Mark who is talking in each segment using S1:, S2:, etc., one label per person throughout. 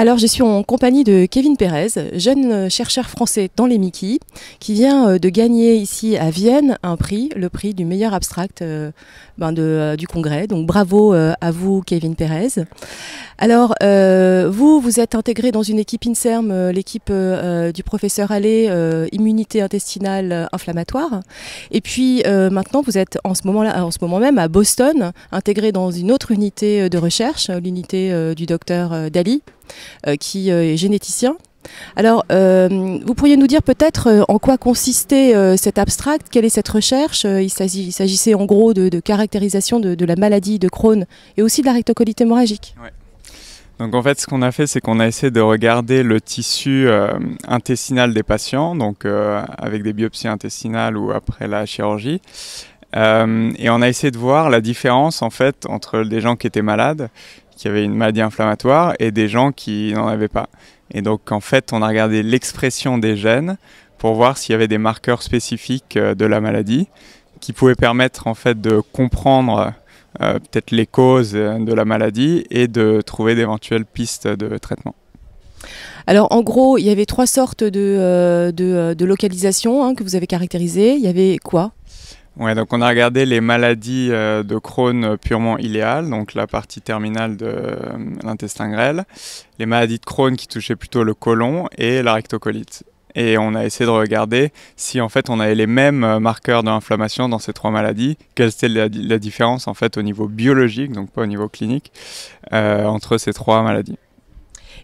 S1: Alors, je suis en compagnie de Kevin Pérez, jeune euh, chercheur français dans les Mickey, qui vient euh, de gagner ici à Vienne un prix, le prix du meilleur abstract euh, ben du congrès. Donc, bravo à vous, Kevin Pérez. Alors, euh, vous, vous êtes intégré dans une équipe INSERM, euh, l'équipe euh, du professeur Allais, immunité intestinale inflammatoire. Et puis, maintenant, vous êtes en ce, moment -là, en ce moment même à Boston, intégré dans une autre unité de recherche, l'unité du docteur Dali, qui est généticien. Alors, vous pourriez nous dire peut-être en quoi consistait cet abstract, quelle est cette recherche Il s'agissait en gros de, caractérisation de, la maladie de Crohn et aussi de la rectocolite hémorragique.
S2: Donc en fait, ce qu'on a fait, c'est qu'on a essayé de regarder le tissu euh, intestinal des patients, donc euh, avec des biopsies intestinales ou après la chirurgie. Euh, et on a essayé de voir la différence en fait entre des gens qui étaient malades, qui avaient une maladie inflammatoire, et des gens qui n'en avaient pas. Et donc en fait, on a regardé l'expression des gènes pour voir s'il y avait des marqueurs spécifiques de la maladie qui pouvaient permettre en fait de comprendre euh, peut-être les causes euh, de la maladie et de trouver d'éventuelles pistes de traitement.
S1: Alors en gros, il y avait trois sortes de, euh, localisations hein, que vous avez caractérisées. Il y avait quoi
S2: Ouais, donc on a regardé les maladies de Crohn purement iléales, donc la partie terminale de l'intestin grêle, les maladies de Crohn qui touchaient plutôt le côlon et la rectocolite et on a essayé de regarder si en fait on avait les mêmes euh, marqueurs d'inflammation dans ces trois maladies, quelle était la, différence en fait au niveau biologique, donc pas au niveau clinique, euh, entre ces trois maladies.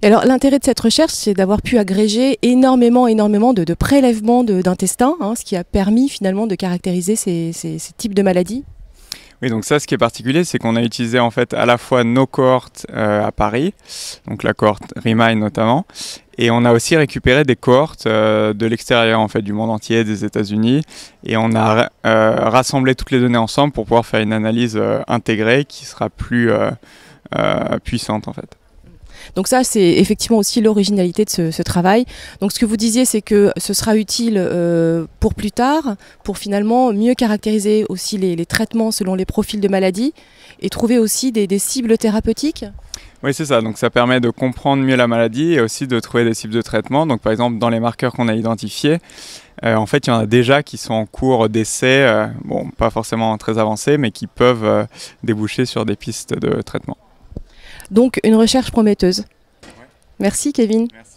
S1: alors l'intérêt de cette recherche, c'est d'avoir pu agréger énormément, énormément de, prélèvements d'intestins, hein, ce qui a permis finalement de caractériser ces, types de maladies.
S2: Oui, donc ça, ce qui est particulier, c'est qu'on a utilisé en fait à la fois nos cohortes euh, à Paris, donc la cohorte RIMAI notamment, et on a aussi récupéré des cohortes euh, de l'extérieur, en fait, du monde entier, des États-Unis. Et on a euh, rassemblé toutes les données ensemble pour pouvoir faire une analyse euh, intégrée qui sera plus puissante, en fait.
S1: Donc ça, c'est effectivement aussi l'originalité de ce, travail. Donc ce que vous disiez, c'est que ce sera utile pour plus tard, pour finalement mieux caractériser aussi les, traitements selon les profils de maladie et trouver aussi des, des cibles thérapeutiques.
S2: Oui, c'est ça. Donc ça permet de comprendre mieux la maladie et aussi de trouver des types de traitement. Donc par exemple, dans les marqueurs qu'on a identifiés, euh, en fait, il y en a déjà qui sont en cours d'essai, euh, bon, pas forcément très avancés, mais qui peuvent euh, déboucher sur des pistes de traitement.
S1: Donc une recherche prometteuse.
S2: Merci Kevin. Merci.